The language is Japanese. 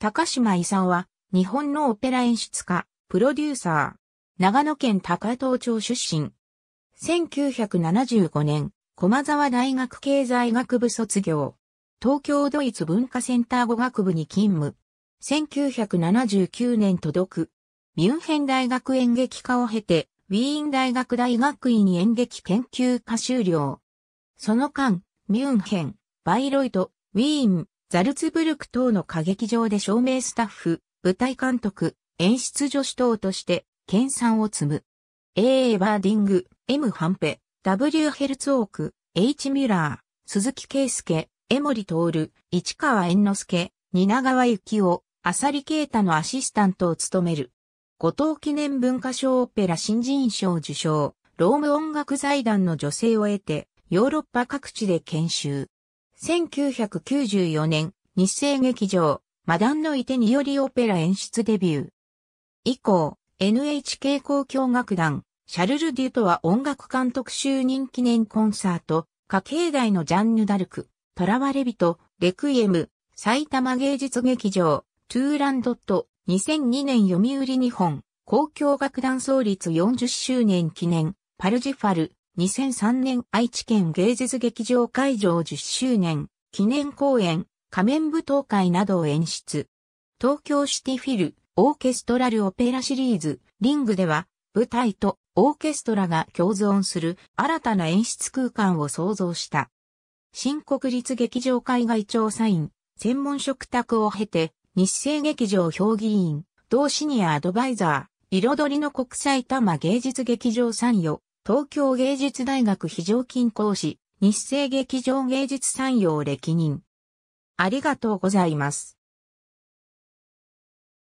高島勲は、日本のオペラ演出家、プロデューサー、長野県高東町出身。1975年、駒沢大学経済学部卒業。東京ドイツ文化センター語学部に勤務。1979年届く。ミュンヘン大学演劇科を経て、ウィーン大学大学院演劇研究科修了。その間、ミュンヘン、バイロイト、ウィーン、ザルツブルク等の歌劇場で照明スタッフ、舞台監督、演出助手等として、研鑽を積む。A. エバーディング、M. ハンペ、W. ヘルツオーク、H. ミュラー、鈴木圭介、江森徹、市川猿之助、蜷川幸雄、浅利啓太のアシスタントを務める。五島記念文化賞オペラ新人賞受賞、ローム音楽財団の女性を得て、ヨーロッパ各地で研修。1994年、日生劇場、マダンのいてによりオペラ演出デビュー。以降、NHK 交響楽団、シャルル・デュトは音楽監督就任記念コンサート、家計代のジャンヌ・ダルク、トラワレビト、レクイエム、埼玉芸術劇場、トゥーランドット、2002年読売日本、交響楽団創立40周年記念、パルジファル、2003年愛知県芸術劇場会場10周年記念公演仮面舞踏会などを演出。東京シティフィルオーケストラルオペラシリーズリングでは舞台とオーケストラが共存する新たな演出空間を創造した。新国立劇場海外調査員専門職宅を経て日清劇場評議員同シニアアドバイザー彩りの国際多摩芸術劇場参与東京芸術大学非常勤講師、日生劇場芸術産業歴任。ありがとうございます。